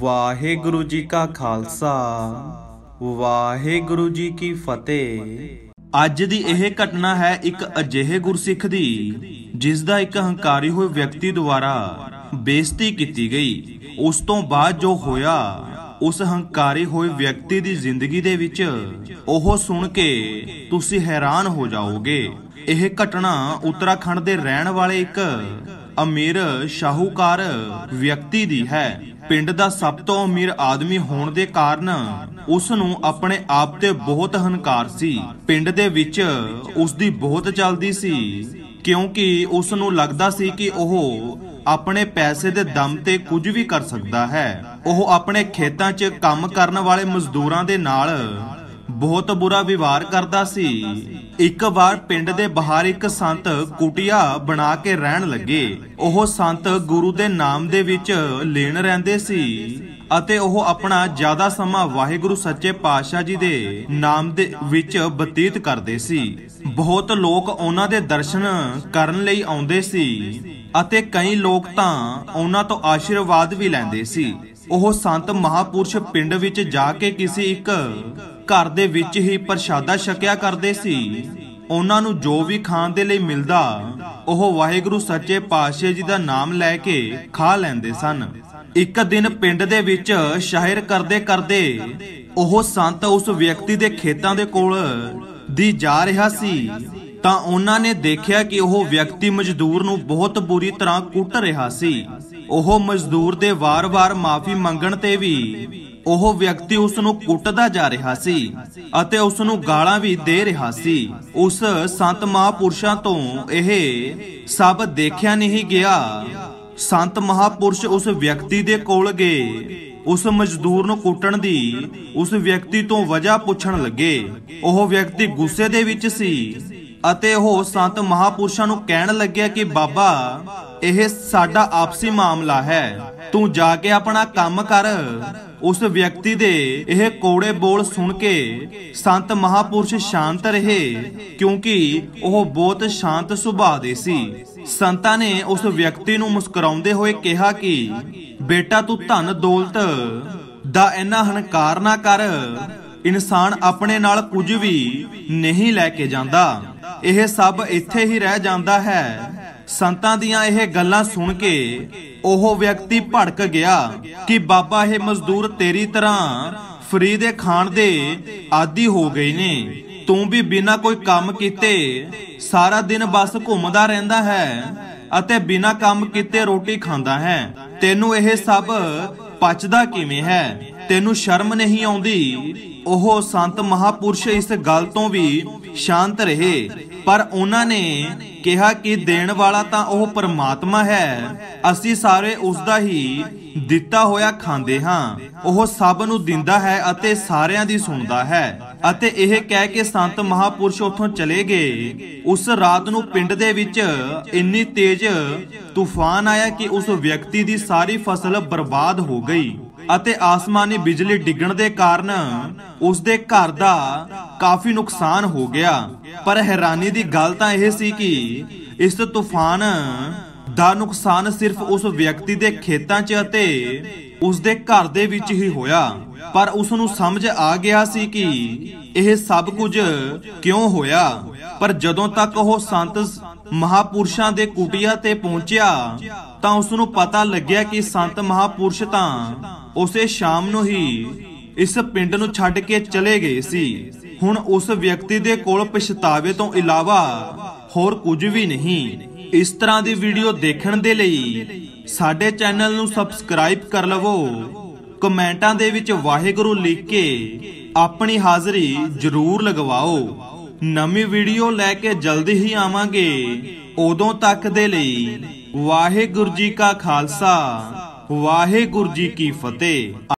ਵਾਹਿਗੁਰੂ ਜੀ ਕਾ ਖਾਲਸਾ ਵਾਹਿਗੁਰੂ ਜੀ ਕੀ ਫਤਿਹ ਅੱਜ ਦੀ ਇਹ ਘਟਨਾ ਹੈ ਇੱਕ ਅਜਿਹੇ ਗੁਰਸਿੱਖ ਦੀ ਜਿਸ ਦਾ ਇੱਕ ਹੰਕਾਰੀ ਹੋਏ ਵਿਅਕਤੀ ਦੁਆਰਾ ਬੇਇੱਜ਼ਤੀ ਕੀਤੀ ਗਈ ਉਸ ਤੋਂ ਬਾਅਦ ਜੋ ਹੋਇਆ ਉਸ ਹੰਕਾਰੀ ਹੋਏ ਵਿਅਕਤੀ ਦੀ ਜ਼ਿੰਦਗੀ ਦੇ ਵਿੱਚ ਉਹ ਸੁਣ ਕੇ ਤੁਸੀਂ ਹੈਰਾਨ ਹੋ ਜਾਓਗੇ ਇਹ ਘਟਨਾ ਉੱਤਰਾਖੰਡ ਦੇ ਰਹਿਣ ਵਾਲੇ ਇੱਕ ਅਮੀਰ ਸ਼ਾਹੂਕਾਰ ਵਿਅਕਤੀ ਦੀ ਹੈ ਪਿੰਡ ਦਾ ਸਭ ਤੋਂ ਅਮੀਰ ਆਦਮੀ ਹੋਣ ਦੇ ਕਾਰਨ ਉਸ ਨੂੰ ਆਪਣੇ ਆਪ ਤੇ ਬਹੁਤ ਹੰਕਾਰ ਸੀ ਪਿੰਡ ਦੇ ਵਿੱਚ ਉਸ ਦੀ ਬਹੁਤ ਚਲਦੀ ਸੀ ਕਿਉਂਕਿ ਉਸ ਨੂੰ ਲੱਗਦਾ ਸੀ ਕਿ ਉਹ ਆਪਣੇ ਪੈਸੇ ਦੇ ਦਮ ਤੇ ਕੁਝ ਵੀ ਕਰ ਸਕਦਾ ਹੈ ਉਹ ਆਪਣੇ ਖੇਤਾਂ 'ਚ ਕੰਮ ਕਰਨ ਵਾਲੇ ਮਜ਼ਦੂਰਾਂ ਦੇ ਨਾਲ ਬਹੁਤ ਬੁਰਾ ਵਿਵਹਾਰ ਕਰਦਾ ਸੀ ਇੱਕ ਵਾਰ ਪਿੰਡ ਦੇ ਬਾਹਰ ਇੱਕ ਸੰਤ ਕੁਟਿਆ ਬਣਾ ਕੇ ਰਹਿਣ ਲੱਗੇ ਉਹ ਸੰਤ ਗੁਰੂ ਦੇ ਨਾਮ ਦੇ ਵਿੱਚ ਲੈਣ ਰਹਿੰਦੇ ਸੀ ਅਤੇ ਉਹ ਆਪਣਾ ਜ਼ਿਆਦਾ ਸਮਾਂ ਵਾਹਿਗੁਰੂ ਸੱਚੇ ਪਾਤਸ਼ਾਹ ਜੀ ਦੇ ਨਾਮ ਦੇ ਵਿੱਚ ਬਤੀਤ ਕਰਦੇ ਸੀ ਬਹੁਤ ਲੋਕ ਉਹਨਾਂ ਦੇ ਦਰਸ਼ਨ ਕਰਨ ਲਈ ਆਉਂਦੇ ਸੀ ਅਤੇ ਕਈ ਲੋਕ ਤਾਂ ਉਹਨਾਂ ਤੋਂ ਆਸ਼ੀਰਵਾਦ ਵੀ ਲੈਂਦੇ ਸੀ ਉਹ ਸੰਤ ਮਹਾਪੁਰਸ਼ ਪਿੰਡ ਵਿੱਚ ਜਾ ਕੇ ਕਿਸੇ ਇੱਕ ਘਰ ਦੇ ਵਿੱਚ ਹੀ ਪ੍ਰਸ਼ਾਦਾ ਛਕਿਆ ਕਰਦੇ ਸੀ ਉਹਨਾਂ ਨੂੰ ਜੋ ਵੀ ਖਾਣ ਦੇ ਲਈ ਮਿਲਦਾ ਉਹ ਵਾਹਿਗੁਰੂ ਸੱਚੇ ਪਾਤਸ਼ਾਹ ਜੀ ਦਾ ਨਾਮ ਲੈ ਕੇ ਖਾ ਲੈਂਦੇ ਸਨ ਇੱਕ ਦਿਨ ਪਿੰਡ ਦੇ ਵਿੱਚ ਸ਼ਾਇਰ ਕਰਦੇ ਕਰਦੇ ਉਹ ਸੰਤ ਉਸ ਵਿਅਕਤੀ ਦੇ ਖੇਤਾਂ ਦੇ ਕੋਲ ਦੀ ਜਾ ਰਿਹਾ ਸੀ ਤਾਂ ਉਹਨਾਂ ਨੇ ਦੇਖਿਆ ਕਿ ਉਹ ਵਿਅਕਤੀ ਮਜ਼ਦੂਰ ਨੂੰ ਬਹੁਤ ਬੁਰੀ ਤਰ੍ਹਾਂ ਕੁੱਟ ਰਿਹਾ ਸੀ ਉਹ ਮਜ਼ਦੂਰ ਦੇ ਵਾਰ-ਵਾਰ ਮਾਫੀ ਮੰਗਣ ਤੇ ਵੀ ਉਹ ਵਿਅਕਤੀ ਉਸ ਨੂੰ ਕੁੱਟਦਾ ਜਾ ਰਿਹਾ ਸੀ ਅਤੇ ਉਸ ਨੂੰ ਗਾਲਾਂ ਵੀ ਦੇ ਰਿਹਾ ਸੀ ਉਸ ਸੰਤ ਮਹਾਪੁਰਸ਼ਾਂ ਤੋਂ ਇਹ ਸਭ ਦੇਖਿਆ ਨਹੀਂ ਗਿਆ ਸੰਤ ਮਹਾਪੁਰਸ਼ ਉਸ ਵਿਅਕਤੀ ਦੇ ਕੋਲ ਗਏ ਉਸ ਮਜ਼ਦੂਰ ਨੂੰ ਕੁੱਟਣ ਦੀ ਉਸ ਵਿਅਕਤੀ ਤੋਂ ਵਜ੍ਹਾ ਪੁੱਛਣ ਲੱਗੇ ਉਹ ਵਿਅਕਤੀ ਗੁੱਸੇ ਦੇ ਵਿੱਚ ਸੀ ਅਤੇ ਉਹ ਸੰਤ ਮਹਾਪੁਰਸ਼ਾਂ ਨੂੰ ਕਹਿਣ ਲੱਗਿਆ ਕਿ ਬਾਬਾ ਇਹ ਸਾਡਾ ਆਪਸੀ ਮਾਮਲਾ ਹੈ ਤੂੰ ਜਾ ਕੇ ਆਪਣਾ ਕੰਮ ਕਰ ਉਸ ਵਿਅਕਤੀ ਦੇ ਇਹ ਕੋੜੇ ਬੋਲ ਸੁਣ ਕੇ ਸੰਤ ਮਹਾਪੁਰਸ਼ ਸ਼ਾਂਤ ਰਹੇ ਕਿਉਂਕਿ ਉਹ ਬਹੁਤ ਸ਼ਾਂਤ ਸੁਭਾਅ ਦੇ ਸੀ ਸੰਤਾਂ ਨੇ ਉਸ ਵਿਅਕਤੀ ਨੂੰ ਮੁਸਕਰਾਉਂਦੇ ਹੋਏ ਕਿਹਾ ਕਿ ਬੇਟਾ ਤੂੰ ਧਨ ਦੌਲਤ ਦਾ ਇੰਨਾ ਹੰਕਾਰ ਨਾ ਕਰ ਇਨਸਾਨ ਆਪਣੇ ਨਾਲ ਕੁਝ ਵੀ ਨਹੀਂ ਲੈ ਕੇ ਜਾਂਦਾ ਇਹ ਸਭ ਇੱਥੇ ਹੀ ਰਹਿ ਜਾਂਦਾ ਹੈ ਸੰਤਾਂ ਦੀਆਂ ਇਹ ਗੱਲਾਂ ਸੁਣ ਕੇ ਉਹ ਵਿਅਕਤੀ ਭੜਕ ਗਿਆ ਕਿ ਬਾਬਾ ਇਹ ਮਜ਼ਦੂਰ ਤੇਰੀ ਤਰ੍ਹਾਂ ਫਰੀ ਦੇ ਖਾਣ ਦੇ ਆਦੀ ਹੋ ਗਏ ਨੇ ਤੂੰ ਵੀ ਬਿਨਾਂ ਕੋਈ ਕੰਮ ਕੀਤੇ ਸਾਰਾ ਦਿਨ ਬਸ ਘੁੰਮਦਾ ਰਹਿੰਦਾ ਹੈ ਅਤੇ ਬਿਨਾਂ ਕੰਮ ਕੀਤੇ ਰੋਟੀ ਖਾਂਦਾ ਹੈ ਤੈਨੂੰ ਇਹ ਸਭ ਪਚਦਾ ਕਿਵੇਂ ਹੈ ਤੈਨੂੰ ਸ਼ਰਮ ਨਹੀਂ ਆਉਂਦੀ ਉਹ ਸੰਤ ਮਹਾਪੁਰਸ਼ ਇਸ ਗੱਲ ਤੋਂ ਵੀ ਸ਼ਾਂਤ ਰਹੇ ਪਰ ਉਹਨਾਂ ਨੇ ਕਿਹਾ ਕਿ ਦੇਣ ਵਾਲਾ ਤਾਂ ਉਹ ਪਰਮਾਤਮਾ ਹੈ ਅਸੀਂ ਸਾਰੇ ਉਸ ਦਾ ਹੀ ਦਿੱਤਾ ਹੋਇਆ ਖਾਂਦੇ ਹਾਂ ਉਹ ਸਭ ਨੂੰ ਦਿੰਦਾ ਹੈ ਅਤੇ ਸਾਰਿਆਂ ਦੀ ਸੁਣਦਾ ਹੈ ਅਤੇ ਇਹ ਕਹਿ ਕੇ ਸੰਤ ਮਹਾਪੁਰਸ਼ ਉੱਥੋਂ ਚਲੇ ਗਏ ਉਸ ਰਾਤ ਨੂੰ ਪਿੰਡ ਦੇ ਵਿੱਚ ਇੰਨੀ ਤੇਜ਼ ਤੂਫਾਨ ਆਇਆ ਕਿ ਉਸ ਵਿਅਕਤੀ ਦੀ ਸਾਰੀ ਫਸਲ ਬਰਬਾਦ ਹੋ ਗਈ ਅਤੇ ਆਸਮਾਨੀ ਬਿਜਲੀ ਡਿੱਗਣ ਦੇ ਕਾਰਨ ਉਸ ਦੇ ਘਰ ਦਾ ਕਾਫੀ ਨੁਕਸਾਨ ਹੋ ਗਿਆ ਪਰ ਹੈਰਾਨੀ ਦੀ ਗੱਲ ਤਾਂ ਇਹ ਸੀ ਕਿ ਇਸ ਤੂਫਾਨ ਦਾ ਨੁਕਸਾਨ ਸਿਰਫ ਉਸ ਵਿਅਕਤੀ ਦੇ ਖੇਤਾਂ 'ਚ ਅਤੇ ਉਸ ਦੇ ਘਰ ਦੇ ਵਿੱਚ ਹੀ ਹੋਇਆ ਪਰ ਉਸ ਨੂੰ ਸਮਝ ਆ ਗਿਆ ਸੀ ਕਿ ਇਹ ਸਭ ਕੁਝ ਕਿਉਂ ਹੋਇਆ ਪਰ ਜਦੋਂ ਤੱਕ ਉਹ ਸੰਤ ਮਹਾਪੁਰਸ਼ਾਂ ਦੇ ਕੁਟਿਆ ਤੇ ਪਹੁੰਚਿਆ ਤਾਂ ਉਸ ਨੂੰ ਪਤਾ ਲੱਗਿਆ ਕਿ ਸੰਤ ਮਹਾਪੁਰਸ਼ ਤਾਂ ਉਸੇ ਸ਼ਾਮ ਨੂੰ ਹੀ ਇਸ ਪਿੰਡ ਨੂੰ ਛੱਡ ਕੇ ਚਲੇ ਗਏ ਸੀ ਹੁਣ ਉਸ ਵਿਅਕਤੀ ਦੇ ਕੋਲ ਪਛਤਾਵੇ ਤੋਂ ਇਲਾਵਾ ਹੋਰ ਕੁਝ ਵੀ ਨਹੀਂ ਇਸ ਤਰ੍ਹਾਂ ਦੀ ਵੀਡੀਓ ਦੇਖਣ ਦੇ ਲਈ ਸਾਡੇ ਚੈਨਲ ਨੂੰ ਸਬਸਕ੍ਰਾਈਬ ਕਰ ਲਵੋ ਕਮੈਂਟਾਂ ਦੇ ਵਿੱਚ ਵਾਹਿਗੁਰੂ ਲਿਖ ਕੇ ਆਪਣੀ ਹਾਜ਼ਰੀ ਜ਼ਰੂਰ ਲਗਵਾਓ ਨਵੀਂ ਵੀਡੀਓ ਲੈ ਕੇ ਜਲਦੀ ਹੀ ਆਵਾਂਗੇ ਉਦੋਂ ਤੱਕ ਦੇ ਲਈ ਵਾਹਿਗੁਰੂ ਜੀ ਕਾ ਖਾਲਸਾ ਵਾਹਿਗੁਰੂ ਜੀ ਕੀ ਫਤਿਹ